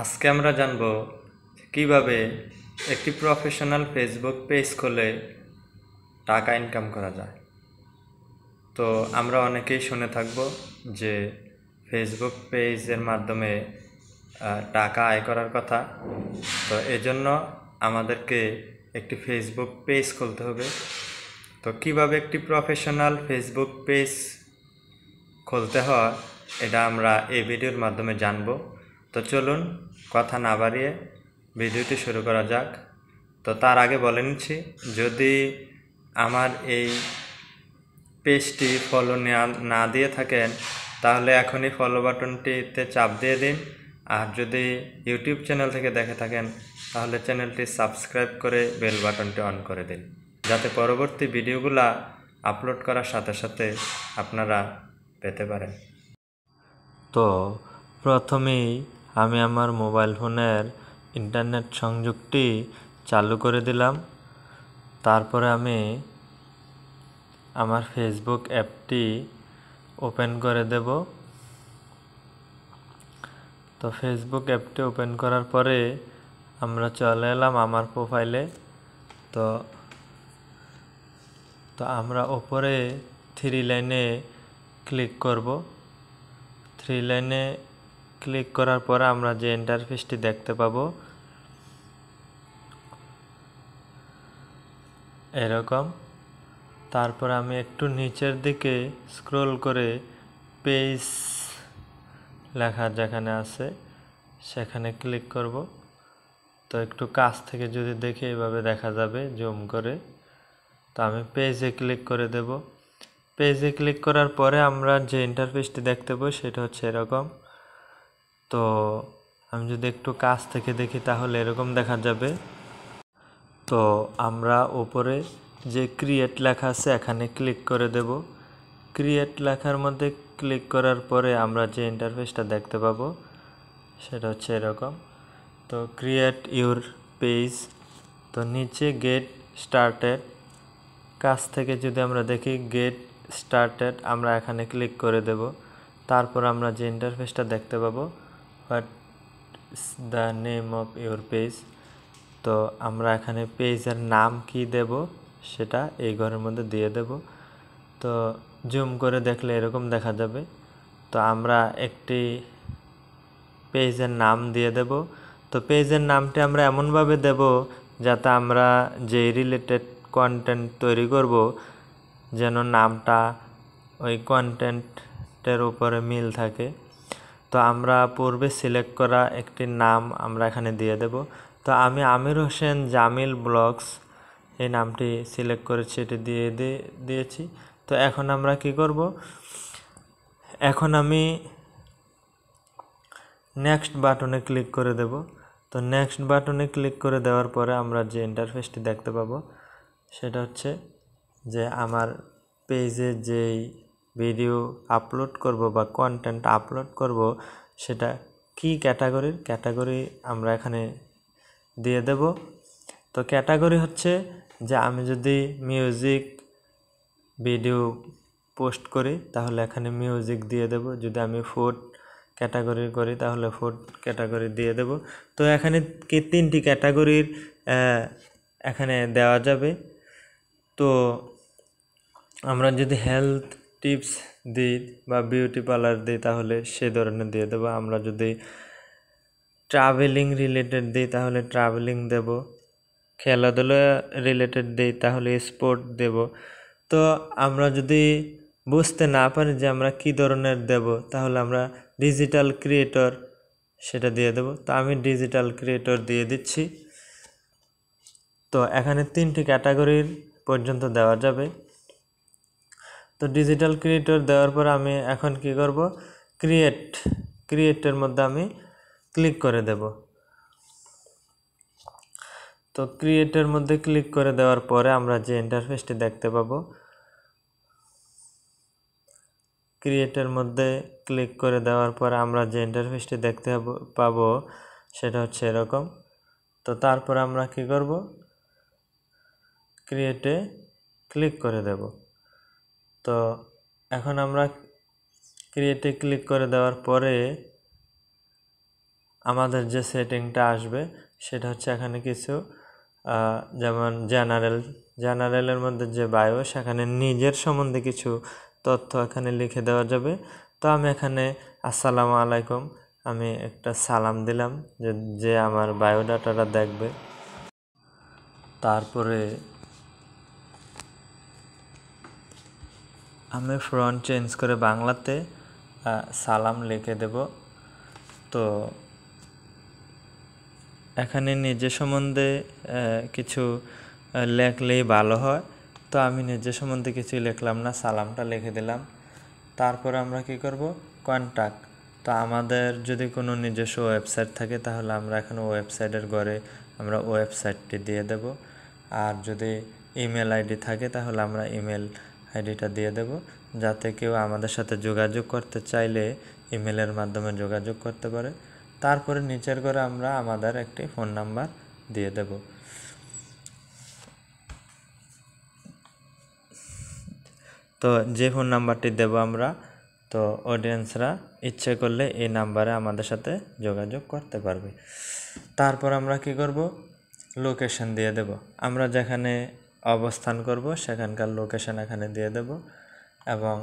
আজকে আমরা জানব কিভাবে একটি প্রফেশনাল ফেসবুক পেজ খোলে টাকা ইনকাম করা যায় তো আমরা অনেকেই শুনে থাকব যে ফেসবুক পেজের মাধ্যমে টাকা আয় করার কথা তো এজন্য আমাদেরকে একটি ফেসবুক পেজ খুলতে হবে তো কিভাবে একটি প্রফেশনাল ফেসবুক পেজ খুলতে হয় এটা আমরা এই ভিডিওর মাধ্যমে জানবো তো চলুন কথা না বাড়িয়ে ভিডিওটি শুরু করা যাক তো তার আগে বলে নিচ্ছি যদি আমার এই পেজটি ফলো না দিয়ে থাকেন তাহলে এখনই ফলো বাটনটিতে চাপ দিয়ে দিন আর যদি ইউটিউব চ্যানেল থেকে দেখে থাকেন তাহলে চ্যানেলটি সাবস্ক্রাইব করে বেল বাটনটি অন করে দিন যাতে পরবর্তী ভিডিওগুলা আপলোড করার সাথে সাথে আপনারা পেতে পারেন তো প্রথমেই আমি আমার মোবাইল ফোনের ইন্টারনেট সংযোগটি চালু করে দিলাম তারপরে আমি আমার ফেসবুক অ্যাপটি ওপেন করে দেব তো ফেসবুক অ্যাপটি ওপেন করার পরে আমরা চলে এলাম আমার প্রোফাইলে তো তো আমরা ওপরে থ্রি লাইনে ক্লিক করব থ্রি লাইনে ক্লিক করার পর আমরা যে ইন্টারফেসটি দেখতে পাব এরকম তারপর আমি একটু নিচের দিকে স্ক্রোল করে পেজ লেখার যেখানে আছে সেখানে ক্লিক করব তো একটু কাছ থেকে যদি দেখে এভাবে দেখা যাবে জুম করে তো আমি পেজে ক্লিক করে দেব পেজে ক্লিক করার পরে আমরা যে ইন্টারফেসটি দেখতে পাবো সেটা হচ্ছে এরকম তো আমি যদি একটু কাছ থেকে দেখি তাহলে এরকম দেখা যাবে তো আমরা ওপরে যে ক্রিয়েট লেখা আছে এখানে ক্লিক করে দেব ক্রিয়েট লেখার মধ্যে ক্লিক করার পরে আমরা যে ইন্টারফেসটা দেখতে পাবো সেটা হচ্ছে এরকম তো ক্রিয়েট ইউর পেজ তো নিচে গেট স্টার্টেড কাছ থেকে যদি আমরা দেখি গেট স্টার্টেড আমরা এখানে ক্লিক করে দেব তারপর আমরা যে ইন্টারফেসটা দেখতে পাবো what's the name of your page তো আমরা এখানে পেজের নাম কি দেব সেটা এই ঘরের মধ্যে দিয়ে দেব তো জুম করে দেখলে এরকম দেখা যাবে তো আমরা একটি পেজের নাম দিয়ে দেব তো পেজের নামটি আমরা এমনভাবে দেব যাতে আমরা যেই রিলেটেড কন্টেন্ট তৈরি করব যেন নামটা ওই কন্টেন্টের উপরে মিল থাকে তো আমরা পূর্বে সিলেক্ট করা একটি নাম আমরা এখানে দিয়ে দেব তো আমি আমির হোসেন জামিল ব্লগস এই নামটি সিলেক্ট করেছি এটি দিয়ে দিয়েছি তো এখন আমরা কি করব এখন আমি নেক্সট বাটনে ক্লিক করে দেব তো নেক্সট বাটনে ক্লিক করে দেওয়ার পরে আমরা যে ইন্টারফেসটি দেখতে পাবো সেটা হচ্ছে যে আমার পেজে যেই ভিডিও আপলোড করব বা কন্টেন্ট আপলোড করব সেটা কি ক্যাটাগরির ক্যাটাগরি আমরা এখানে দিয়ে দেব তো ক্যাটাগরি হচ্ছে যে আমি যদি মিউজিক ভিডিও পোস্ট করি তাহলে এখানে মিউজিক দিয়ে দেব যদি আমি ফুড ক্যাটাগরি করি তাহলে ফুড ক্যাটাগরি দিয়ে দেব তো এখানে কি তিনটি ক্যাটাগরির এখানে দেওয়া যাবে তো আমরা যদি হেলথ টিপস দিই বা বিউটি পার্লার দিই তাহলে সে ধরনের দিয়ে দেবো আমরা যদি ট্রাভেলিং রিলেটেড দিই তাহলে ট্রাভেলিং দেব খেলাধুলা রিলেটেড দিই তাহলে স্পোর্ট দেব তো আমরা যদি বুঝতে না পারি যে আমরা কি ধরনের দেব তাহলে আমরা ডিজিটাল ক্রিয়েটর সেটা দিয়ে দেব তো আমি ডিজিটাল ক্রিয়েটর দিয়ে দিচ্ছি তো এখানে তিনটি ক্যাটাগরির পর্যন্ত দেওয়া যাবে তো ডিজিটাল ক্রিয়েটর দেওয়ার পর আমি এখন কি করব ক্রিয়েট ক্রিয়েটের মধ্যে আমি ক্লিক করে দেব তো ক্রিয়েটের মধ্যে ক্লিক করে দেওয়ার পরে আমরা যে ইন্টারফেসটি দেখতে পাবো ক্রিয়েটের মধ্যে ক্লিক করে দেওয়ার পর আমরা যে ইন্টারফেসটি দেখতে পাব সেটা হচ্ছে এরকম তো তারপর আমরা কি করব ক্রিয়েটে ক্লিক করে দেবো তো এখন আমরা ক্রিয়েটে ক্লিক করে দেওয়ার পরে আমাদের যে সেটিংটা আসবে সেটা হচ্ছে এখানে কিছু যেমন জেনারেল জেনারেলের মধ্যে যে বায়ো সেখানে নিজের সম্বন্ধে কিছু তথ্য এখানে লিখে দেওয়া যাবে তো আমি এখানে আসসালামু আলাইকুম আমি একটা সালাম দিলাম যে যে আমার বায়োডাটাটা দেখবে তারপরে আমি ফ্রন্ট চেঞ্জ করে বাংলাতে সালাম লিখে দেব তো এখানে নিজে সম্বন্ধে কিছু লেখলেই ভালো হয় তো আমি নিজে সম্বন্ধে কিছু লিখলাম না সালামটা লিখে দিলাম তারপর আমরা কি করব কন্ট্যাক্ট তো আমাদের যদি কোনো নিজস্ব ওয়েবসাইট থাকে তাহলে আমরা এখানে ওয়েবসাইটের ঘরে আমরা ওয়েবসাইটটি দিয়ে দেব আর যদি ইমেল আইডি থাকে তাহলে আমরা ইমেল আইডিটা দিয়ে দেব যাতে কেউ আমাদের সাথে যোগাযোগ করতে চাইলে ইমেলের মাধ্যমে যোগাযোগ করতে পারে তারপরে নিচের করে আমরা আমাদের একটি ফোন নাম্বার দিয়ে দেব তো যে ফোন নাম্বারটি দেব আমরা তো অডিয়েন্সরা ইচ্ছে করলে এই নাম্বারে আমাদের সাথে যোগাযোগ করতে পারবে তারপর আমরা কি করব লোকেশন দিয়ে দেব আমরা যেখানে অবস্থান করব সেখানকার লোকেশান এখানে দিয়ে দেব এবং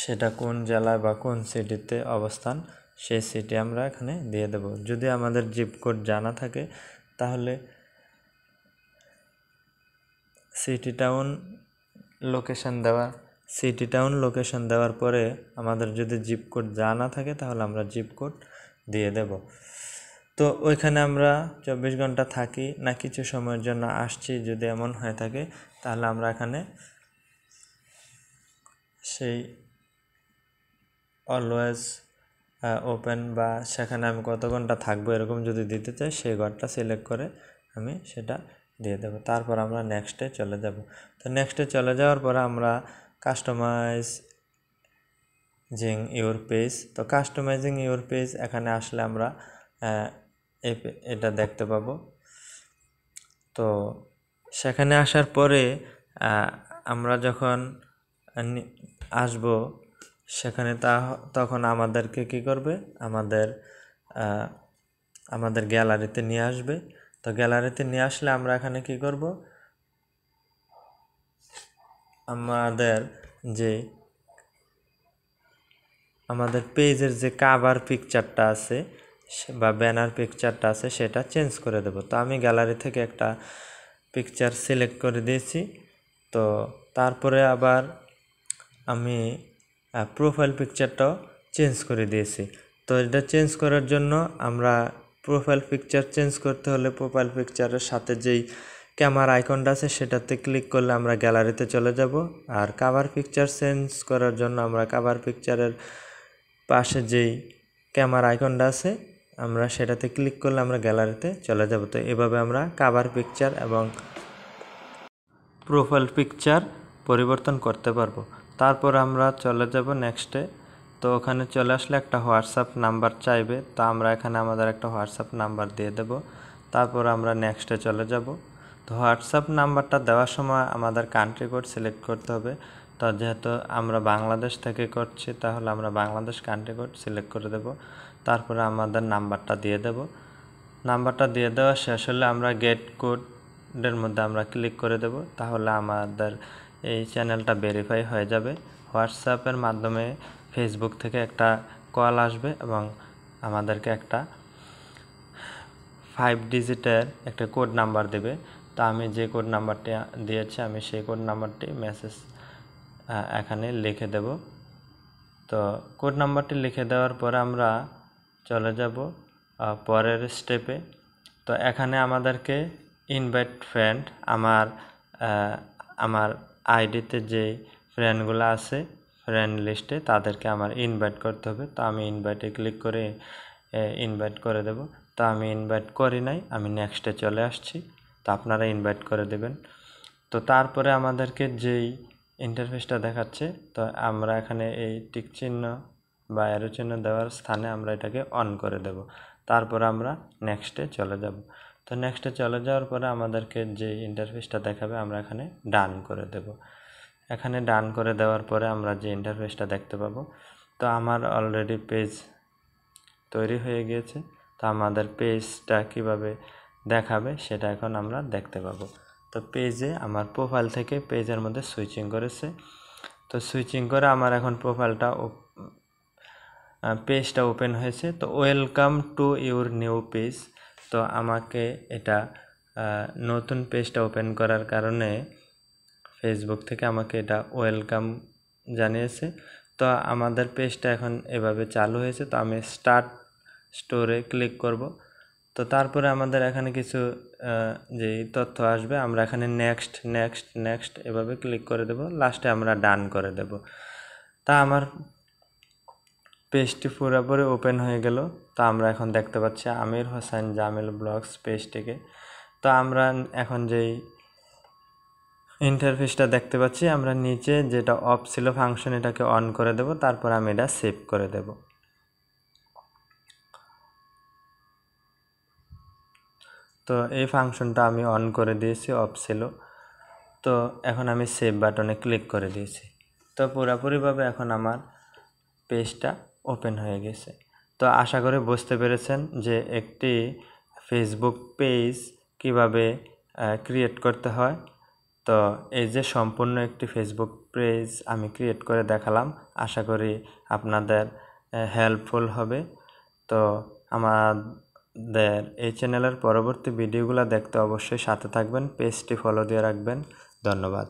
সেটা কোন জেলায় বা কোন সিটিতে অবস্থান সেই সিটি আমরা এখানে দিয়ে দেব যদি আমাদের জিপ কোড জানা থাকে তাহলে সিটি টাউন লোকেশান দেওয়া সিটি টাউন লোকেশান দেওয়ার পরে আমাদের যদি জিপ কোড জানা থাকে তাহলে আমরা জিপ কোড দিয়ে দেব তো ওইখানে আমরা চব্বিশ ঘন্টা থাকি না কিছু সময়ের জন্য আসছি যদি এমন হয়ে থাকে তাহলে আমরা এখানে সেই অলওয়েজ ওপেন বা সেখানে আমি কত ঘন্টা থাকবো এরকম যদি দিতে চাই সেই ঘরটা সিলেক্ট করে আমি সেটা দিয়ে দেবো তারপর আমরা নেক্সটে চলে যাব তো নেক্সটে চলে যাওয়ার পরে আমরা কাস্টমাইজ জিং ইউর পেজ তো কাস্টমাইজিং ইউর পেজ এখানে আসলে আমরা এটা দেখতে পাবো তো সেখানে আসার পরে আমরা যখন আসব সেখানে তা তখন আমাদেরকে কি করবে আমাদের আমাদের গ্যালারিতে নিয়ে আসবে তো গ্যালারিতে নিয়ে আসলে আমরা এখানে কি করব আমাদের যে আমাদের পেজের যে কাভার পিকচারটা আছে বা ব্যানার পিকচারটা আছে সেটা চেঞ্জ করে দেব তো আমি গ্যালারি থেকে একটা পিকচার সিলেক্ট করে দিয়েছি তো তারপরে আবার আমি প্রোফাইল পিকচারটাও চেঞ্জ করে দিয়েছি তো এটা চেঞ্জ করার জন্য আমরা প্রোফাইল পিকচার চেঞ্জ করতে হলে প্রোফাইল পিকচারের সাথে যেই ক্যামেরা আইকনটা আছে সেটাতে ক্লিক করলে আমরা গ্যালারিতে চলে যাব আর কাভার পিকচার চেঞ্জ করার জন্য আমরা কাভার পিকচারের পাশে যেই ক্যামেরা আইকনটা আছে আমরা সেটাতে ক্লিক করলে আমরা গ্যালারিতে চলে যাব তো এভাবে আমরা কাভার পিকচার এবং প্রোফাইল পিকচার পরিবর্তন করতে পারবো তারপর আমরা চলে যাব নেক্সটে তো ওখানে চলে আসলে একটা হোয়াটসঅ্যাপ নাম্বার চাইবে তা আমরা এখানে আমাদের একটা হোয়াটসঅ্যাপ নাম্বার দিয়ে দেব তারপর আমরা নেক্সটে চলে যাব তো হোয়াটসঅ্যাপ নাম্বারটা দেওয়ার সময় আমাদের কান্ট্রি কোড সিলেক্ট করতে হবে তা যেহেতু আমরা বাংলাদেশ থেকে করছি তাহলে আমরা বাংলাদেশ কান্ট্রি কোড সিলেক্ট করে দেব তারপরে আমাদের নাম্বারটা দিয়ে দেব নাম্বারটা দিয়ে দেওয়া শেষ হলে আমরা গেট কোডের মধ্যে আমরা ক্লিক করে দেব তাহলে আমাদের এই চ্যানেলটা ভেরিফাই হয়ে যাবে হোয়াটসঅ্যাপের মাধ্যমে ফেসবুক থেকে একটা কল আসবে এবং আমাদেরকে একটা ফাইভ ডিজিটের একটা কোড নাম্বার দেবে তা আমি যে কোড নাম্বারটি দিয়েছি আমি সেই কোড নাম্বারটি মেসেজ এখানে লিখে দেব তো কোড নাম্বারটি লিখে দেওয়ার পরে আমরা চলে যাব পরের স্টেপে তো এখানে আমাদেরকে ইনভাইট ফ্রেন্ড আমার আমার আইডিতে যে ফ্রেন্ডগুলো আছে ফ্রেন্ড লিস্টে তাদেরকে আমার ইনভাইট করতে হবে তো আমি ইনভাইটে ক্লিক করে ইনভাইট করে দেব তো আমি ইনভাইট করি নাই আমি নেক্সটে চলে আসছি তো আপনারা ইনভাইট করে দেবেন তো তারপরে আমাদেরকে যেই ইন্টারফেসটা দেখাচ্ছে তো আমরা এখানে এই টিক চিহ্ন বা অ্যারো চিহ্ন দেওয়ার স্থানে আমরা এটাকে অন করে দেব তারপর আমরা নেক্সটে চলে যাব তো নেক্সটে চলে যাওয়ার পরে আমাদেরকে যে ইন্টারফেসটা দেখাবে আমরা এখানে ডান করে দেব এখানে ডান করে দেওয়ার পরে আমরা যে ইন্টারফেসটা দেখতে পাবো তো আমার অলরেডি পেজ তৈরি হয়ে গিয়েছে তো আমাদের পেজটা কিভাবে দেখাবে সেটা এখন আমরা দেখতে পাবো তো পেজে আমার প্রোফাইল থেকে পেজের মধ্যে সুইচিং করেছে তো সুইচিং করে আমার এখন প্রোফাইলটা পেজটা ওপেন হয়েছে তো welcome to your new page তো আমাকে এটা নতুন পেজটা ওপেন করার কারণে ফেসবুক থেকে আমাকে এটা ওয়েলকাম জানিয়েছে তো আমাদের পেজটা এখন এভাবে চালু হয়েছে তো আমি স্টার্ট স্টোরে ক্লিক করব তো তারপরে আমাদের এখানে কিছু যে তথ্য আসবে আমরা এখানে নেক্সট নেক্সট নেক্সট এভাবে ক্লিক করে দেব লাস্টে আমরা ডান করে দেব তা আমার পেজটি পুরোপুরি ওপেন হয়ে গেল তো আমরা এখন দেখতে পাচ্ছি আমির হোসেন জামিল ব্লগস পেজটিকে তো আমরা এখন যেই ইন্টারফেসটা দেখতে পাচ্ছি আমরা নিচে যেটা অফ ছিল ফাংশন এটাকে অন করে দেব তারপর আমি এটা সেভ করে দেবো তো এই ফাংশনটা আমি অন করে দিয়েছি অফ ছিল তো এখন আমি সেভ বাটনে ক্লিক করে দিয়েছি তো পুরোপুরিভাবে এখন আমার পেজটা ওপেন হয়ে গেছে তো আশা করে বুঝতে পেরেছেন যে একটি ফেসবুক পেজ কিভাবে ক্রিয়েট করতে হয় তো এই যে সম্পূর্ণ একটি ফেসবুক পেজ আমি ক্রিয়েট করে দেখালাম আশা করি আপনাদের হেল্পফুল হবে তো আমার দেন এই চ্যানেলের পরবর্তী ভিডিওগুলো দেখতে অবশ্যই সাথে থাকবেন পেজটি ফলো দিয়ে রাখবেন ধন্যবাদ